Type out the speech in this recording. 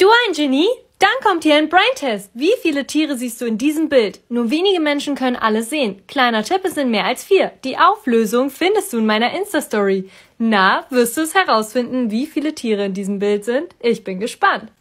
Du ein Genie? Dann kommt hier ein Braintest. Wie viele Tiere siehst du in diesem Bild? Nur wenige Menschen können alles sehen. Kleiner Tipp, es sind mehr als vier. Die Auflösung findest du in meiner Insta-Story. Na, wirst du es herausfinden, wie viele Tiere in diesem Bild sind? Ich bin gespannt.